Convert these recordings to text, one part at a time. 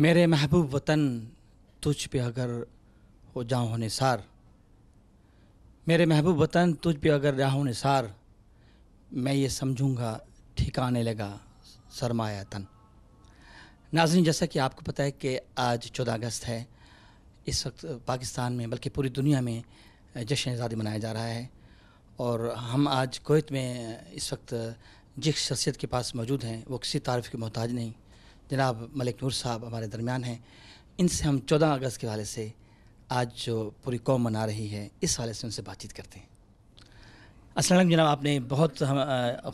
मेरे महबूब वतन तुझ पे अगर हो जाऊँ निसार मेरे महबूब वतन तुझ पे अगर जाऊँ निसार मैं ये समझूंगा ठिकाने लगा सरमाया तन नाजन जैसा कि आपको पता है कि आज चौदह अगस्त है इस वक्त पाकिस्तान में बल्कि पूरी दुनिया में जश्न आज़ादी मनाया जा रहा है और हम आज कोत में इस वक्त जिस शख्सियत के पास मौजूद हैं वो किसी तारफ़ के मोहताज नहीं जनाब मलिक नूर साहब हमारे दरमियान हैं इनसे हम चौदह अगस्त के हवाले से आज जो पूरी कौम मना रही है इस हवाले से उनसे बातचीत करते हैं असल जनाब आपने बहुत हम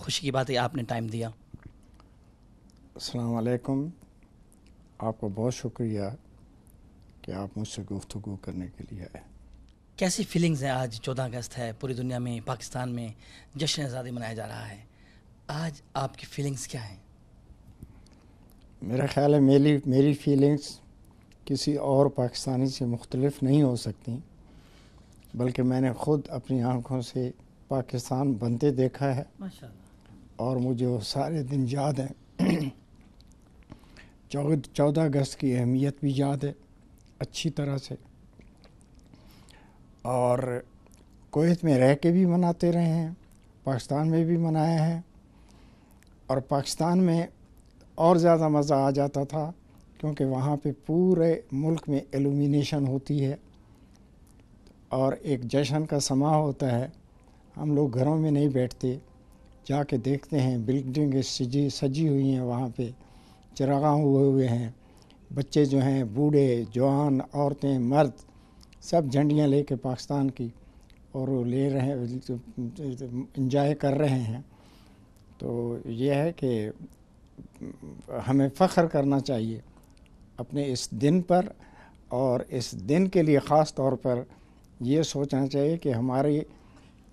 खुशी की बात है आपने टाइम दिया असलकुम आपको बहुत शुक्रिया कि आप मुझसे गुफ्तु करने के लिए आए कैसी फीलिंग्स हैं आज चौदह अगस्त है पूरी दुनिया में पाकिस्तान में जश्न आज़ादी मनाया जा रहा है आज आपकी फीलिंग्स क्या हैं मेरा ख्याल है मेरी मेरी फीलिंग्स किसी और पाकिस्तानी से मुख्तलफ नहीं हो सकती बल्कि मैंने ख़ुद अपनी आँखों से पाकिस्तान बनते देखा है और मुझे वो सारे दिन याद हैं चौदह अगस्त की अहमियत भी याद है अच्छी तरह से और कोत में रह के भी मनाते रहे हैं पाकिस्तान में भी मनाया है और पाकिस्तान में और ज़्यादा मज़ा आ जाता था क्योंकि वहाँ पे पूरे मुल्क में एलुमिनेशन होती है और एक जश्न का समा होता है हम लोग घरों में नहीं बैठते जाके देखते हैं बिल्डिंग सजी सजी हुई हैं वहाँ पे चिरागा हुए हुए हैं बच्चे जो हैं बूढ़े जवान औरतें मर्द सब झंडियाँ लेके पाकिस्तान की और वो ले रहे हैं इंजॉय कर रहे हैं तो यह है कि हमें फ़ख्र करना चाहिए अपने इस दिन पर और इस दिन के लिए ख़ास तौर पर ये सोचना चाहिए कि हमारी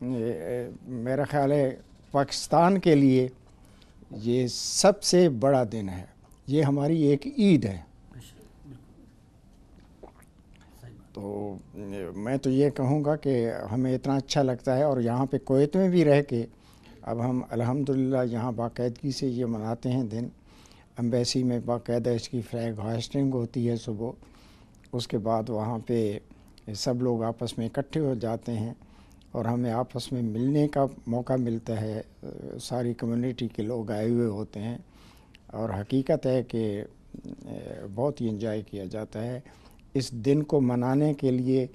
मेरा ख़्याल है पाकिस्तान के लिए ये सबसे बड़ा दिन है ये हमारी एक ईद है तो मैं तो ये कहूँगा कि हमें इतना अच्छा लगता है और यहाँ पे कोत में भी रह के अब हम अल्हम्दुलिल्लाह यहाँ बाकायदगी से ये मनाते हैं दिन अम्बेसी में बाकायदा इसकी फ्लैग हॉस्टिंग होती है सुबह उसके बाद वहाँ पे सब लोग आपस में इकट्ठे हो जाते हैं और हमें आपस में मिलने का मौका मिलता है सारी कम्युनिटी के लोग आए हुए होते हैं और हकीकत है कि बहुत ही इंजॉय किया जाता है इस दिन को मनाने के लिए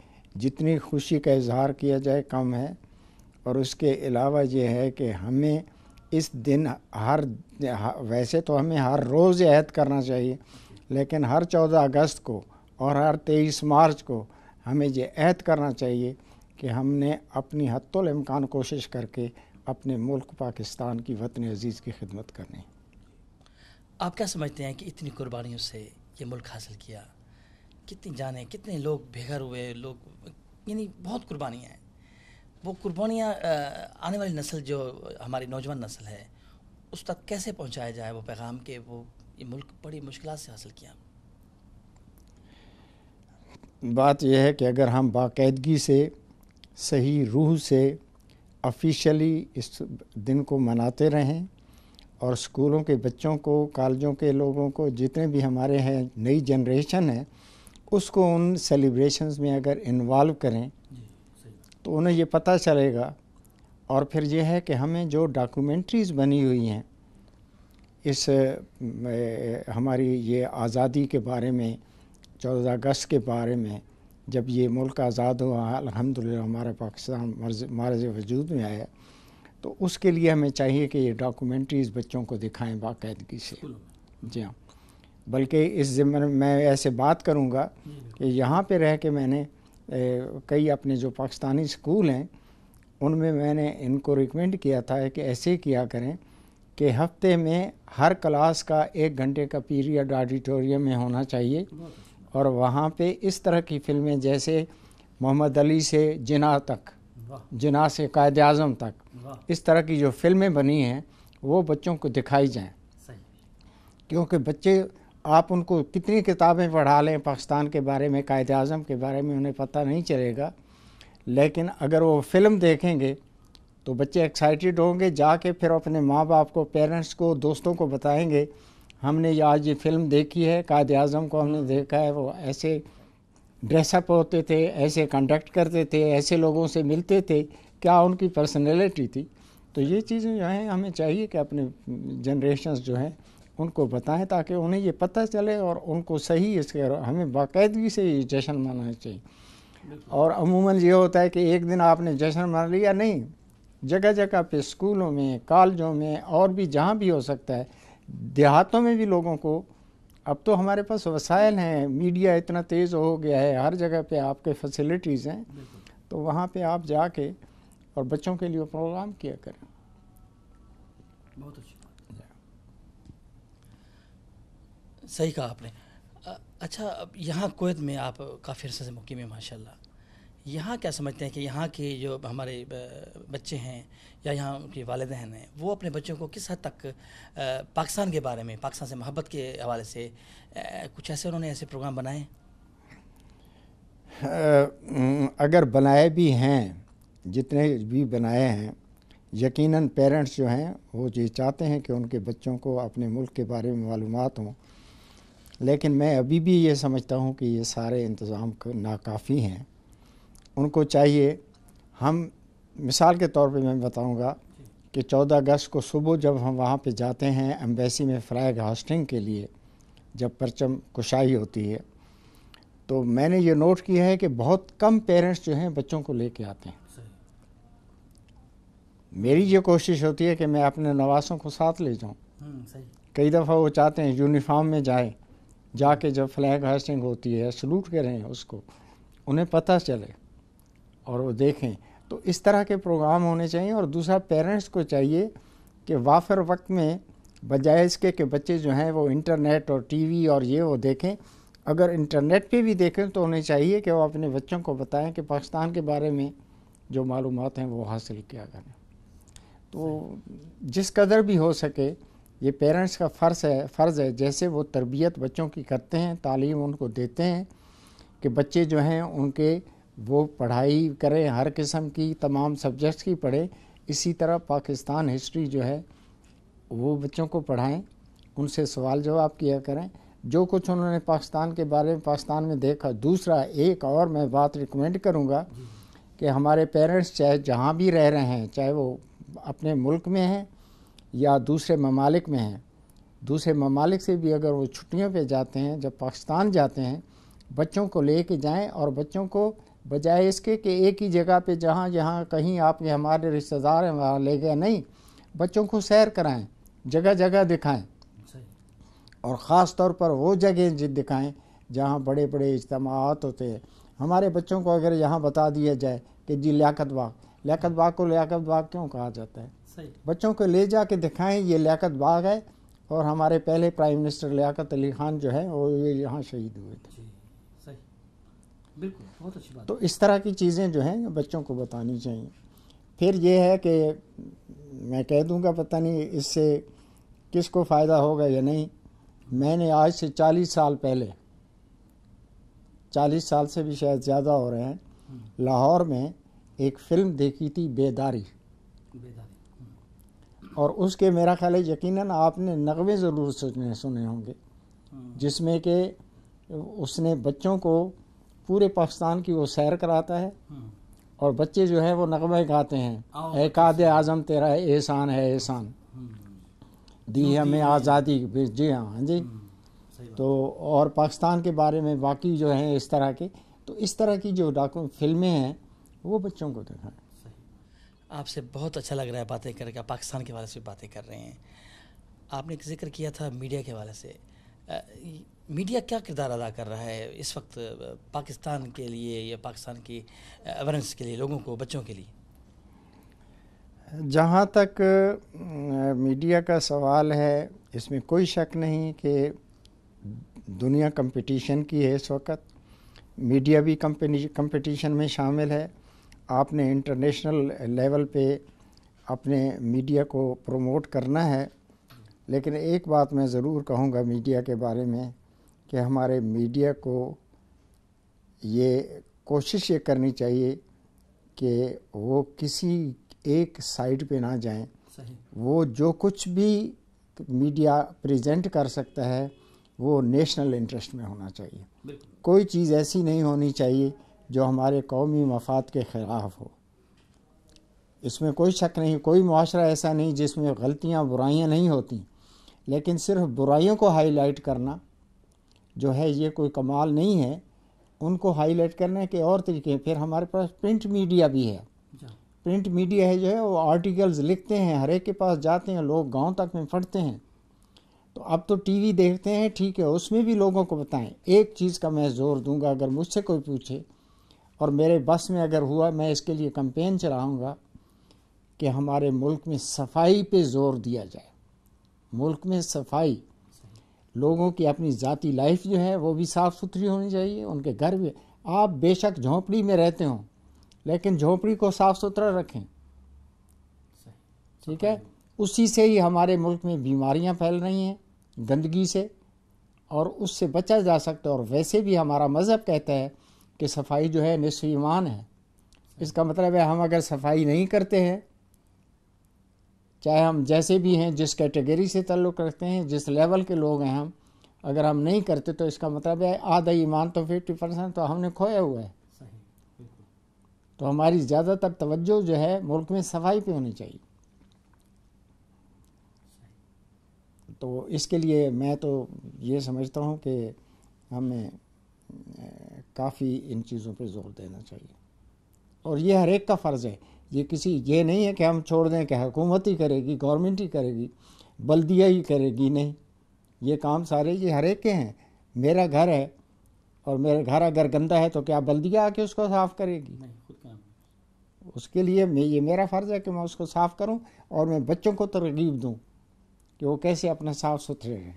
जितनी खुशी का इजहार किया जाए कम है और उसके अलावा ये है कि हमें इस दिन हर वैसे तो हमें हर रोज़ अहद करना चाहिए लेकिन हर चौदह अगस्त को और हर तेईस मार्च को हमें ये अहद करना चाहिए कि हमने अपनी हतमकान कोशिश करके अपने मुल्क पाकिस्तान की वतन अजीज़ की खिदमत करनी आप क्या समझते हैं कि इतनी कुर्बानियों से ये मुल्क हासिल किया कितनी जाने कितने लोग बेघर हुए लोग यानी बहुत कुर्बानियाँ हैं वो कुर्बानियाँ आने वाली नस्ल जो हमारी नौजवान नस्ल है उस तक कैसे पहुँचाया जाए वो पैगाम के वो ये मुल्क बड़ी मुश्किल से हासिल किया बात यह है कि अगर हम बाकायदगी से सही रूह से ऑफिशियली इस दिन को मनाते रहें और स्कूलों के बच्चों को कॉलेजों के लोगों को जितने भी हमारे हैं नई जनरेशन है उसको उन सेलिब्रेशंस में अगर इन्वॉल्व करें तो उन्हें ये पता चलेगा और फिर यह है कि हमें जो डॉक्यूमेंट्रीज़ बनी हुई हैं इस हमारी ये आज़ादी के बारे में चौदह अगस्त के बारे में जब ये मुल्क आज़ाद हुआ अलहमदिल्ला हमारा पाकिस्तान मर्ज मार्ज वजूद में आया तो उसके लिए हमें चाहिए कि ये डॉक्यूमेंट्रीज़ बच्चों को दिखाएं बाकायदगी से जी हाँ बल्कि इस ज़िम्मन मैं ऐसे बात करूँगा कि यहाँ पे रह के मैंने कई अपने जो पाकिस्तानी स्कूल हैं उनमें मैंने इनको रिकमेंड किया था कि ऐसे किया करें कि हफ्ते में हर क्लास का एक घंटे का पीरियड ऑडिटोरियम में होना चाहिए और वहाँ पे इस तरह की फिल्में जैसे मोहम्मद अली से जिना तक जिना से कायद अजम तक इस तरह की जो फिल्में बनी हैं वो बच्चों को दिखाई जाएं क्योंकि बच्चे आप उनको कितनी किताबें पढ़ा लें पाकिस्तान के बारे में कायद अजम के बारे में उन्हें पता नहीं चलेगा लेकिन अगर वो फिल्म देखेंगे तो बच्चे एक्साइटेड होंगे जाके फिर अपने माँ बाप को पेरेंट्स को दोस्तों को बताएंगे हमने आज ये फिल्म देखी है कायद अजम को हमने देखा है वो ऐसे ड्रेसअप होते थे ऐसे कंडक्ट करते थे ऐसे लोगों से मिलते थे क्या उनकी पर्सनैलिटी थी तो ये चीज़ें जो हैं हमें चाहिए कि अपने जनरेशन जो हैं उनको बताएं ताकि उन्हें ये पता चले और उनको सही इसके हमें बाकायदगी से ये जश्न मनाना चाहिए और अमूमन ये होता है कि एक दिन आपने जश्न मना लिया नहीं जगह जगह पे स्कूलों में कॉलेजों में और भी जहाँ भी हो सकता है देहातों में भी लोगों को अब तो हमारे पास वसायल हैं मीडिया इतना तेज़ हो गया है हर जगह पे आपके फैसिलिटीज़ हैं तो वहाँ पे आप जाके और बच्चों के लिए प्रोग्राम किया करें बहुत अच्छा सही कहा आपने अच्छा अब यहाँ कोत में आप काफ़ी अरसे से मुकीम है माशाल्लाह यहाँ क्या समझते हैं कि यहाँ के जो हमारे बच्चे हैं या यहाँ उनके वालदेन हैं वो अपने बच्चों को किस हद तक पाकिस्तान के बारे में पाकिस्तान से मोहब्बत के हवाले से कुछ ऐसे उन्होंने ऐसे प्रोग्राम बनाए अगर बनाए भी हैं जितने भी बनाए हैं यकीनन पेरेंट्स जो हैं वो ये चाहते हैं कि उनके बच्चों को अपने मुल्क के बारे में मालूम हों लेकिन मैं अभी भी ये समझता हूँ कि ये सारे इंतज़ाम नाकाफ़ी हैं उनको चाहिए हम मिसाल के तौर पे मैं बताऊँगा कि 14 अगस्त को सुबह जब हम वहाँ पे जाते हैं एम्बेसी में फ्लैग हॉस्टिंग के लिए जब परचम कुशाई होती है तो मैंने ये नोट किया है कि बहुत कम पेरेंट्स जो हैं बच्चों को लेके आते हैं मेरी ये कोशिश होती है कि मैं अपने नवासों को साथ ले जाऊँ हम्म, कई दफ़ा वो चाहते हैं यूनिफाम में जाए जाके जब फ्लैग हास्टिंग होती है सल्यूट करें उसको उन्हें पता चले और वो देखें तो इस तरह के प्रोग्राम होने चाहिए और दूसरा पेरेंट्स को चाहिए कि वाफर वक्त में बजाय इसके कि बच्चे जो हैं वो इंटरनेट और टीवी और ये वो देखें अगर इंटरनेट पे भी देखें तो उन्हें चाहिए कि वो अपने बच्चों को बताएं कि पाकिस्तान के बारे में जो मालूम हैं वो हासिल किया करें तो जिस कदर भी हो सके ये पेरेंट्स का फ़र्ज़ है फ़र्ज़ है जैसे वो तरबियत बच्चों की करते हैं तालीम उनको देते हैं कि बच्चे जो हैं उनके वो पढ़ाई करें हर किस्म की तमाम सब्जेक्ट्स की पढ़ें इसी तरह पाकिस्तान हिस्ट्री जो है वो बच्चों को पढ़ाएं उनसे सवाल जवाब किया करें जो कुछ उन्होंने पाकिस्तान के बारे में पाकिस्तान में देखा दूसरा एक और मैं बात रिकमेंड करूँगा कि हमारे पेरेंट्स चाहे जहाँ भी रह रहे हैं चाहे वो अपने मुल्क में हैं या दूसरे ममालिक में हैं दूसरे ममालिक से भी अगर वो छुट्टियों पे जाते हैं जब पाकिस्तान जाते हैं बच्चों को ले कर जाएँ और बच्चों को बजाय इसके कि एक ही जगह पे जहाँ जहाँ कहीं आपके हमारे रिश्तेदार हैं वहाँ ले गए नहीं बच्चों को सैर कराएं जगह जगह दिखाएं और ख़ास तौर पर वो जगह दिखाएं जहाँ बड़े बड़े इज्तम होते हैं हमारे बच्चों को अगर यहाँ बता दिया जाए कि जी लियाकत बाग लियाकत बाग को लियाकत बाग क्यों कहा जाता है बच्चों को ले जा के दिखाएँ ये लियाकत बाग है और हमारे पहले प्राइम मिनिस्टर लियाकत अली खान जो है वो ये यहाँ शहीद हुए थे बिल्कुल बहुत अच्छी बात तो इस तरह की चीज़ें जो हैं बच्चों को बतानी चाहिए फिर ये है कि मैं कह दूँगा पता नहीं इससे किसको फ़ायदा होगा या नहीं मैंने आज से चालीस साल पहले चालीस साल से भी शायद ज़्यादा हो रहे हैं हम्म। लाहौर में एक फ़िल्म देखी थी बेदारी बेदारी और उसके मेरा ख्याल है यकीनन आपने नगमे ज़रूर सुने सुने होंगे जिसमें कि उसने बच्चों को पूरे पाकिस्तान की वो सैर कराता है और बच्चे जो है वो नगमे गाते हैं काद आज़म तेरा एहसान है एहसान हम्म। दी हमें आज़ादी जी हाँ हाँ जी हम्म, तो और पाकिस्तान के बारे में बाकी जो हैं इस तरह के तो इस तरह की जो डाकू फिल्में हैं वो बच्चों को दिखाएँ आपसे बहुत अच्छा लग रहा है बातें करके आप पाकिस्तान के बारे से बातें कर रहे हैं आपने एक जिक्र किया था मीडिया के वाले से आ, मीडिया क्या किरदार अदा कर रहा है इस वक्त पाकिस्तान के लिए या पाकिस्तान की अवेयरनेस के लिए लोगों को बच्चों के लिए जहाँ तक मीडिया का सवाल है इसमें कोई शक नहीं कि दुनिया कंपटीशन की है इस वक्त मीडिया भी कंपटीशन में शामिल है आपने इंटरनेशनल लेवल पे अपने मीडिया को प्रमोट करना है लेकिन एक बात मैं ज़रूर कहूँगा मीडिया के बारे में कि हमारे मीडिया को ये कोशिश ये करनी चाहिए कि वो किसी एक साइड पे ना जाएं वो जो कुछ भी मीडिया प्रेजेंट कर सकता है वो नेशनल इंटरेस्ट में होना चाहिए कोई चीज़ ऐसी नहीं होनी चाहिए जो हमारे कौमी मफाद के ख़िलाफ़ हो इसमें कोई शक नहीं कोई माशरा ऐसा नहीं जिसमें गलतियाँ बुराइयाँ नहीं होती लेकिन सिर्फ बुराइयों को हाईलाइट करना जो है ये कोई कमाल नहीं है उनको हाईलाइट करने के और तरीके हैं फिर हमारे पास प्रिंट मीडिया भी है प्रिंट मीडिया है जो है वो आर्टिकल्स लिखते हैं हर एक के पास जाते हैं लोग गांव तक में पढ़ते हैं तो अब तो टीवी देखते हैं ठीक है उसमें भी लोगों को बताएं एक चीज़ का मैं ज़ोर दूंगा अगर मुझसे कोई पूछे और मेरे बस में अगर हुआ मैं इसके लिए कंपेन चलाऊँगा कि हमारे मुल्क में सफाई पे जोर दिया जाए मुल्क में सफाई लोगों की अपनी ज़ाती लाइफ जो है वो भी साफ़ सुथरी होनी चाहिए उनके घर भी आप बेशक झोंपड़ी में रहते हों लेकिन झोंपड़ी को साफ़ सुथरा रखें ठीक है उसी से ही हमारे मुल्क में बीमारियां फैल रही हैं गंदगी से और उससे बचा जा सकता है और वैसे भी हमारा मज़हब कहता है कि सफाई जो है निस्फ ईमान है इसका मतलब है हम अगर सफाई नहीं करते हैं चाहे हम जैसे भी हैं जिस कैटेगरी से ताल्लुक़ रखते हैं जिस लेवल के लोग हैं हम अगर हम नहीं करते तो इसका मतलब है आधा ईमान तो फिफ्टी परसेंट तो हमने खोया हुआ है तो हमारी ज़्यादातर तवज्जो जो है मुल्क में सफाई पे होनी चाहिए तो इसके लिए मैं तो ये समझता हूँ कि हमें काफ़ी इन चीज़ों पर जोर देना चाहिए और ये हर एक का फ़र्ज़ है ये किसी ये नहीं है कि हम छोड़ दें कि हुकूमत ही करेगी गवर्नमेंट ही करेगी बल्दिया ही करेगी नहीं ये काम सारे ये हर एक के हैं मेरा घर है और मेरा घर अगर गंदा है तो क्या बल्दिया आके उसको साफ़ करेगी नहीं उसके लिए मैं ये मेरा फ़र्ज़ है कि मैं उसको साफ़ करूं और मैं बच्चों को तरगीब दूं कि वो कैसे अपना साफ़ सुथरे रहें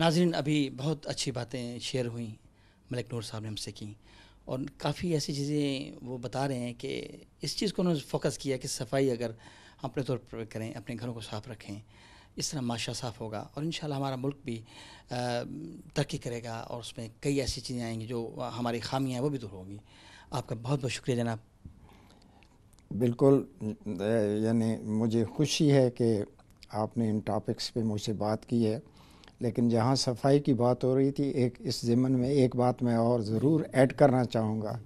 नाजरीन अभी बहुत अच्छी बातें शेयर हुई मलिक नूर साहब ने हमसे की और काफ़ी ऐसी चीज़ें वो बता रहे हैं कि इस चीज़ को उन्होंने फोकस किया कि सफाई अगर हम अपने तौर पर करें अपने घरों को साफ़ रखें इस तरह माशा साफ़ होगा और इन हमारा मुल्क भी तरक्की करेगा और उसमें कई ऐसी चीज़ें आएंगी जो हमारी खामियाँ हैं वो भी दूर होंगी आपका बहुत बहुत शुक्रिया जनाब बिल्कुल यानी मुझे खुशी है कि आपने इन टॉपिक्स पे मुझसे बात की है लेकिन जहाँ सफाई की बात हो रही थी एक इस ज़मन में एक बात मैं और ज़रूर ऐड करना चाहूँगा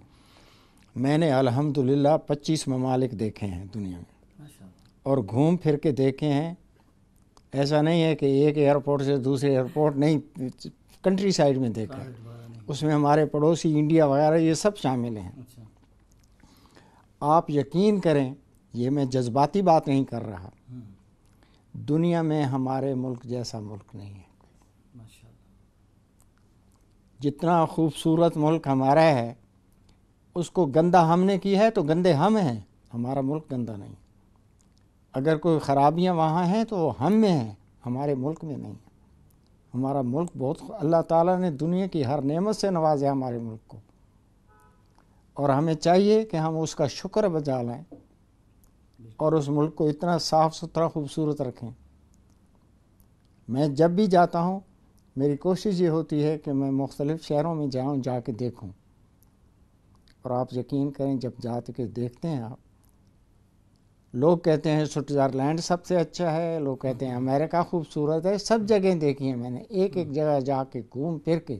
मैंने अल्हम्दुलिल्लाह 25 ममालिक देखे हैं दुनिया में अच्छा। और घूम फिर के देखे हैं ऐसा नहीं है कि एक एयरपोर्ट से दूसरे एयरपोर्ट नहीं कंट्री साइड में देखा है उसमें हमारे पड़ोसी इंडिया वगैरह ये सब शामिल हैं अच्छा। आप यकीन करें ये मैं जज्बाती बात नहीं कर रहा हम्म। दुनिया में हमारे मुल्क जैसा मुल्क नहीं है जितना खूबसूरत मुल्क हमारा है उसको गंदा हमने की है तो गंदे हम हैं हमारा मुल्क गंदा नहीं अगर कोई ख़राबियाँ वहाँ हैं तो वो हम में हैं हमारे मुल्क में नहीं हमारा मुल्क बहुत अल्लाह ताला ने दुनिया की हर नेमत से नवाजा हमारे मुल्क को और हमें चाहिए कि हम उसका शुक्र बजा लें और उस मुल्क को इतना साफ़ सुथरा खूबसूरत रखें मैं जब भी जाता हूँ मेरी कोशिश ये होती है कि मैं मुख्तलिफ़ शहरों में जाऊँ जा के देखूँ और आप यकीन करें जब जा के देखते हैं आप लोग कहते हैं स्विट्ज़रलैंड सबसे अच्छा है लोग कहते हैं अमेरिका खूबसूरत है सब जगह देखी हैं मैंने एक एक जगह जा के घूम फिर के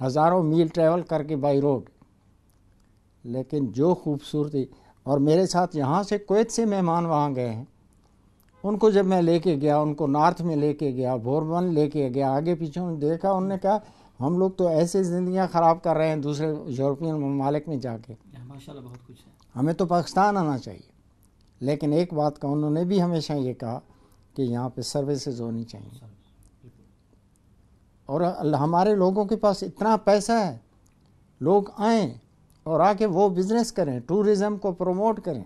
हज़ारों मील ट्रैवल करके बाई रोड लेकिन जो खूबसूरती और मेरे साथ यहाँ से कोत से मेहमान वहाँ गए हैं उनको जब मैं लेके गया उनको नॉर्थ में लेके गया भोरबन लेके गया आगे पीछे उन्होंने देखा उन्होंने कहा हम लोग तो ऐसे ज़िंदियाँ ख़राब कर रहे हैं दूसरे यूरोपियन ममालिक में जाके बहुत कुछ है हमें तो पाकिस्तान आना चाहिए लेकिन एक बात का उन्होंने भी हमेशा ये कहा कि यहाँ पे सर्विसेज होनी चाहिए और हमारे लोगों के पास इतना पैसा है लोग आएँ और आके वो बिज़नेस करें टूरिज़म को प्रमोट करें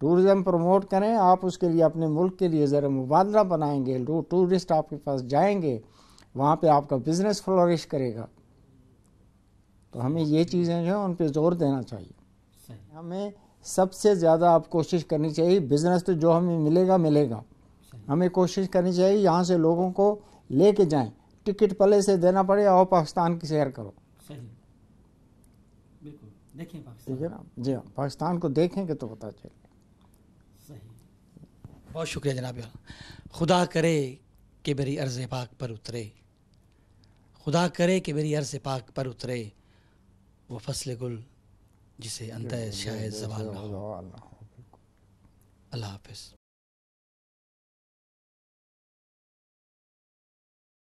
टूरिज़म प्रमोट करें आप उसके लिए अपने मुल्क के लिए ज़रा मुबादला बनाएंगे टूरिस्ट आपके पास जाएंगे वहाँ पे आपका बिज़नेस फ्लोरिश करेगा तो हमें ये चीज़ें जो हैं उन पर ज़ोर देना चाहिए हमें सबसे ज़्यादा आप कोशिश करनी चाहिए बिज़नेस तो जो हमें मिलेगा मिलेगा हमें कोशिश करनी चाहिए यहाँ से लोगों को ले कर जाएँ टिकट पहले से देना पड़े और पाकिस्तान की सैर करो ठीक है ना जी हाँ पाकिस्तान को देखेंगे तो पता चले बहुत शुक्रिया जनाब खुदा करे कि मेरी अर्ज़ पाक पर उतरे खुदा करे कि मेरी अर्ज़ पाक पर उतरे वो फसल गुल जिसे अंत शायद जवान अल्लाह हाफिज़